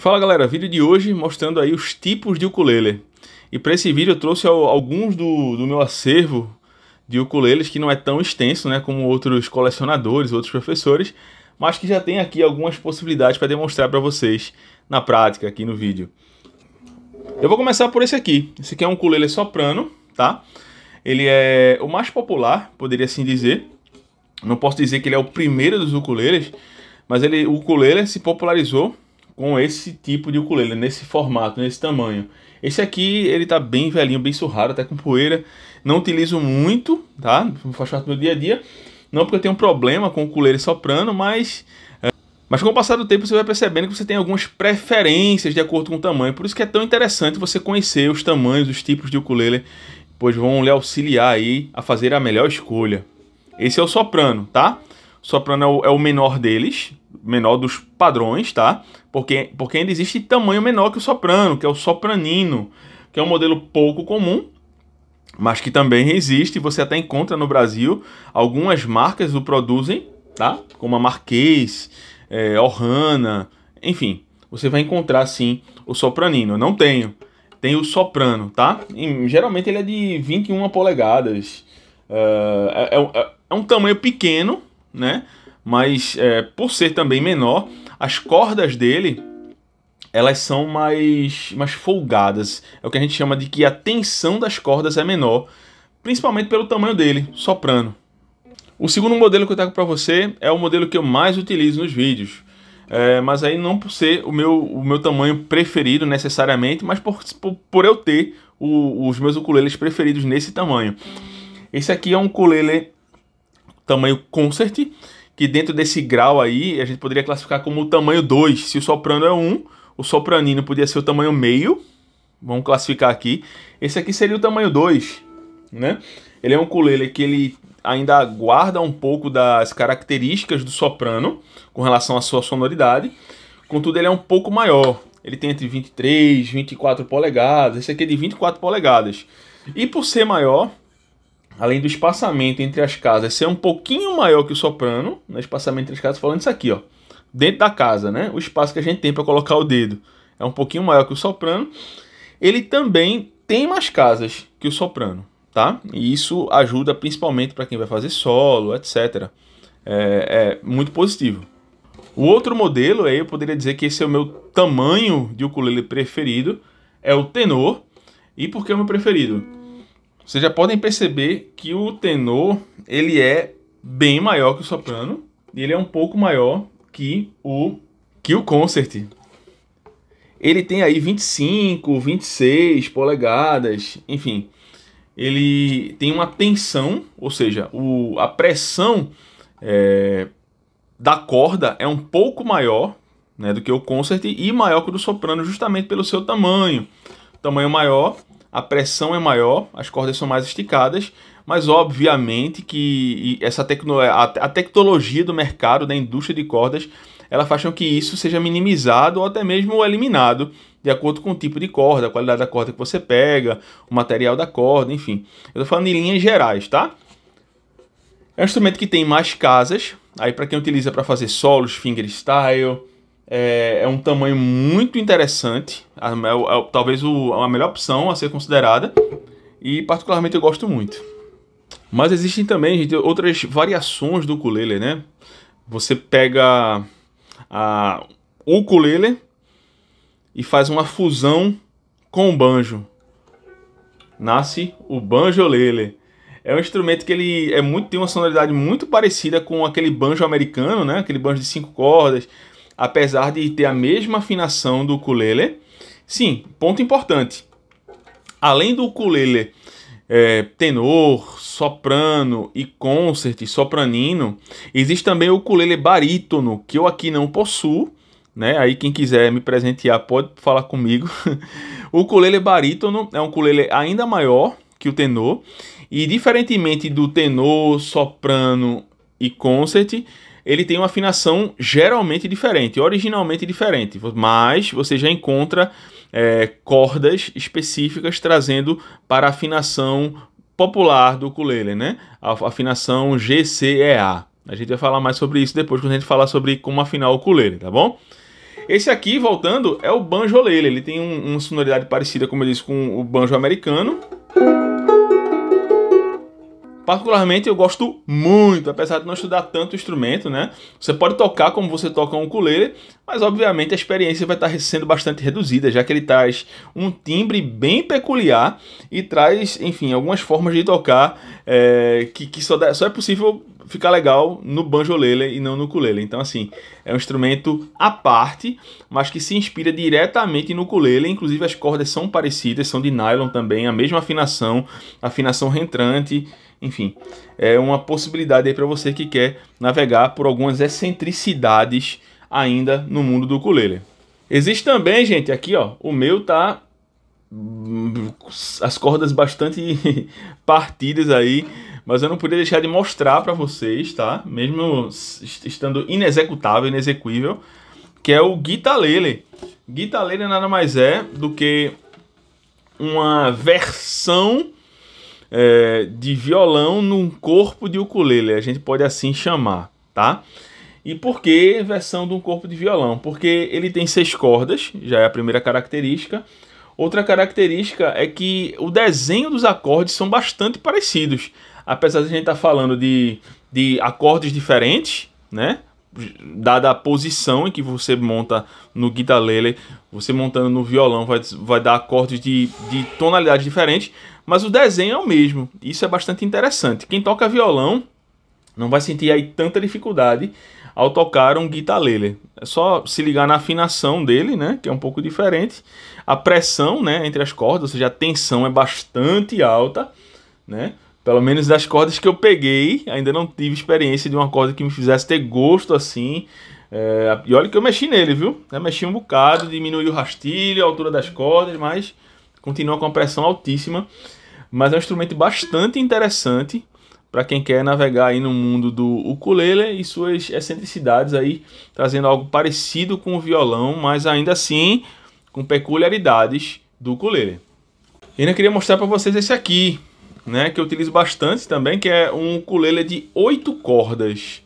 Fala galera, vídeo de hoje mostrando aí os tipos de ukulele. E para esse vídeo eu trouxe alguns do, do meu acervo de ukuleles que não é tão extenso né, como outros colecionadores, outros professores, mas que já tem aqui algumas possibilidades para demonstrar para vocês na prática aqui no vídeo. Eu vou começar por esse aqui. Esse aqui é um ukulele soprano, tá? Ele é o mais popular, poderia assim dizer. Não posso dizer que ele é o primeiro dos ukuleles, mas ele, o ukulele se popularizou com esse tipo de ukulele, nesse formato, nesse tamanho. Esse aqui, ele tá bem velhinho, bem surrado, até com poeira. Não utilizo muito, tá? Não faz parte do meu dia a dia. Não porque eu tenho um problema com o ukulele soprano, mas... É... Mas com o passar do tempo você vai percebendo que você tem algumas preferências de acordo com o tamanho. Por isso que é tão interessante você conhecer os tamanhos, os tipos de ukulele, pois vão lhe auxiliar aí a fazer a melhor escolha. Esse é o soprano, tá? O soprano é o é menor deles, menor dos padrões, tá? Porque, porque ainda existe tamanho menor que o soprano, que é o sopranino, que é um modelo pouco comum, mas que também existe. Você até encontra no Brasil algumas marcas o produzem, tá? Como a Marquês, é, Orhana, enfim. Você vai encontrar sim o sopranino. Eu não tenho. Tem o soprano, tá? E, geralmente ele é de 21 polegadas. Uh, é, é, é um tamanho pequeno, né? mas é, por ser também menor, as cordas dele elas são mais, mais folgadas. É o que a gente chama de que a tensão das cordas é menor, principalmente pelo tamanho dele, soprano. O segundo modelo que eu trago para você é o modelo que eu mais utilizo nos vídeos. É, mas aí não por ser o meu, o meu tamanho preferido necessariamente, mas por, por, por eu ter o, os meus ukuleles preferidos nesse tamanho. Esse aqui é um ukulele tamanho concert, que dentro desse grau aí a gente poderia classificar como o tamanho 2. Se o soprano é 1, um, o sopranino podia ser o tamanho meio. Vamos classificar aqui. Esse aqui seria o tamanho 2, né? Ele é um ukulele que ele ainda guarda um pouco das características do soprano com relação à sua sonoridade. Contudo, ele é um pouco maior. Ele tem entre 23 e 24 polegadas. Esse aqui é de 24 polegadas. E por ser maior, além do espaçamento entre as casas ser um pouquinho maior que o soprano, no né, espaçamento entre as casas, falando isso aqui, ó. Dentro da casa, né? O espaço que a gente tem para colocar o dedo é um pouquinho maior que o soprano. Ele também tem mais casas que o soprano, tá? E isso ajuda principalmente para quem vai fazer solo, etc. É, é, muito positivo. O outro modelo, aí eu poderia dizer que esse é o meu tamanho de ukulele preferido, é o tenor. E por que é o meu preferido? Vocês já podem perceber que o tenor ele é bem maior que o soprano e ele é um pouco maior que o que o concert. Ele tem aí 25, 26 polegadas, enfim. Ele tem uma tensão, ou seja, o, a pressão é, da corda é um pouco maior né, do que o concert e maior que o do soprano, justamente pelo seu tamanho. Tamanho maior a pressão é maior, as cordas são mais esticadas, mas obviamente que essa tecno, a, a tecnologia do mercado, da indústria de cordas, ela faz com que isso seja minimizado ou até mesmo eliminado, de acordo com o tipo de corda, a qualidade da corda que você pega, o material da corda, enfim. Eu tô falando em linhas gerais, tá? É um instrumento que tem mais casas, aí para quem utiliza para fazer solos, fingerstyle, é, é um tamanho muito interessante, a, é talvez o, a melhor opção a ser considerada, e particularmente eu gosto muito. Mas existem também, gente, outras variações do ukulele, né? Você pega o ukulele e faz uma fusão com o banjo. Nasce o banjo-lele. É um instrumento que ele é muito tem uma sonoridade muito parecida com aquele banjo americano, né? Aquele banjo de cinco cordas apesar de ter a mesma afinação do ukulele. Sim, ponto importante. Além do ukulele é, tenor, soprano e concert, sopranino, existe também o ukulele barítono, que eu aqui não possuo, né? Aí quem quiser me presentear pode falar comigo. o ukulele barítono é um ukulele ainda maior que o tenor e diferentemente do tenor, soprano e concert, ele tem uma afinação geralmente diferente, originalmente diferente, mas você já encontra é, cordas específicas trazendo para a afinação popular do ukulele, né? A afinação GCEA. A gente vai falar mais sobre isso depois quando a gente falar sobre como afinar o ukulele, tá bom? Esse aqui, voltando, é o banjo lele. Ele tem um, uma sonoridade parecida, como eu disse, com o banjo americano. Particularmente eu gosto muito, apesar de não estudar tanto o instrumento, né? Você pode tocar como você toca um ukulele, mas obviamente a experiência vai estar sendo bastante reduzida, já que ele traz um timbre bem peculiar e traz, enfim, algumas formas de tocar é, que, que só, só é possível ficar legal no banjo-lele e não no ukulele. Então, assim, é um instrumento à parte, mas que se inspira diretamente no ukulele. Inclusive, as cordas são parecidas, são de nylon também, a mesma afinação, afinação reentrante. Enfim, é uma possibilidade aí para você que quer navegar por algumas excentricidades ainda no mundo do ukulele. Existe também, gente, aqui ó, o meu tá hum, as cordas bastante partidas aí, mas eu não podia deixar de mostrar para vocês, tá? Mesmo estando inexecutável, inexequível, que é o guitarlele. Guitarlele nada mais é do que uma versão é, de violão num corpo de ukulele, a gente pode assim chamar, tá? E por que versão de um corpo de violão? Porque ele tem seis cordas, já é a primeira característica. Outra característica é que o desenho dos acordes são bastante parecidos. Apesar de a gente estar tá falando de, de acordes diferentes, né? dada a posição em que você monta no guitarrele, você montando no violão vai, vai dar acordes de, de tonalidade diferente, mas o desenho é o mesmo. Isso é bastante interessante. Quem toca violão não vai sentir aí tanta dificuldade ao tocar um guitarrele. É só se ligar na afinação dele, né, que é um pouco diferente. A pressão, né, entre as cordas, ou seja, a tensão é bastante alta, né? Pelo menos das cordas que eu peguei, ainda não tive experiência de uma corda que me fizesse ter gosto assim. É, e olha que eu mexi nele, viu? Eu mexi um bocado, diminui o rastilho, a altura das cordas, mas continua com a pressão altíssima. Mas é um instrumento bastante interessante para quem quer navegar aí no mundo do ukulele e suas excentricidades aí, trazendo algo parecido com o violão, mas ainda assim com peculiaridades do ukulele. E ainda queria mostrar para vocês esse aqui, né, que eu utilizo bastante também, que é um ukulele de oito cordas,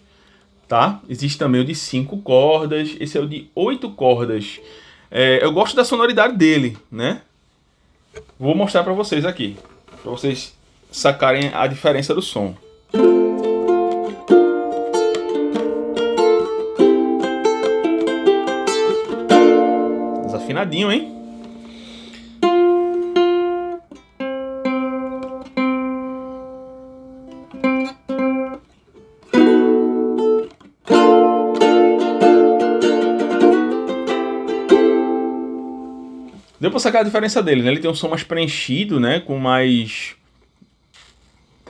tá? Existe também o de cinco cordas, esse é o de oito cordas. É, eu gosto da sonoridade dele, né? Vou mostrar para vocês aqui, para vocês sacarem a diferença do som. Desafinadinho, hein? Deu pra sacar a diferença dele, né? Ele tem um som mais preenchido, né? Com mais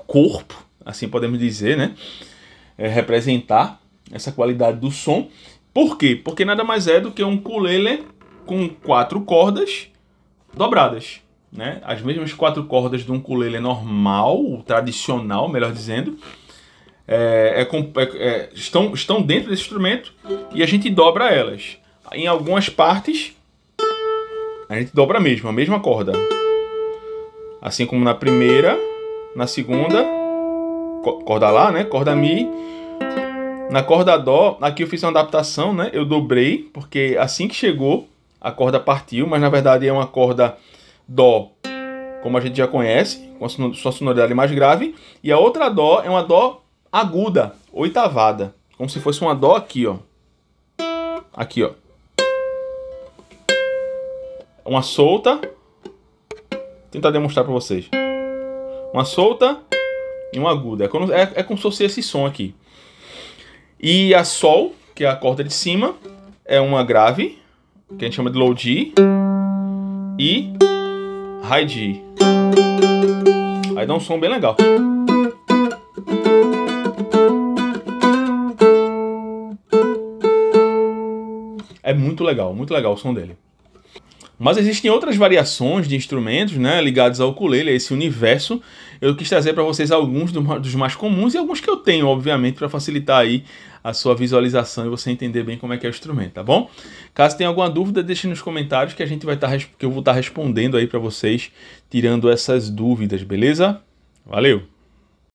corpo, assim podemos dizer, né? É, representar essa qualidade do som. Por quê? Porque nada mais é do que um ukulele com quatro cordas dobradas, né? As mesmas quatro cordas de um ukulele normal, tradicional, melhor dizendo, é é, é, é, estão, estão dentro desse instrumento e a gente dobra elas. Em algumas partes a gente dobra a mesma, a mesma corda. Assim como na primeira, na segunda, corda lá, né? Corda mi. Na corda dó, aqui eu fiz uma adaptação, né? Eu dobrei, porque assim que chegou, a corda partiu, mas na verdade é uma corda dó, como a gente já conhece, com a sua sonoridade mais grave, e a outra dó é uma dó aguda, oitavada, como se fosse uma dó aqui, ó. Aqui, ó uma solta. Tentar demonstrar para vocês. Uma solta e uma aguda. É como, é, é como se fosse esse som aqui. E a sol, que é a corda de cima, é uma grave, que a gente chama de low G. E high G. Aí dá um som bem legal. É muito legal, muito legal o som dele. Mas existem outras variações de instrumentos né, ligados ao ukulele, a esse universo. Eu quis trazer para vocês alguns dos mais comuns e alguns que eu tenho, obviamente, para facilitar aí a sua visualização e você entender bem como é que é o instrumento, tá bom? Caso tenha alguma dúvida, deixe nos comentários que a gente vai estar tá, que eu vou estar tá respondendo aí para vocês, tirando essas dúvidas, beleza? Valeu.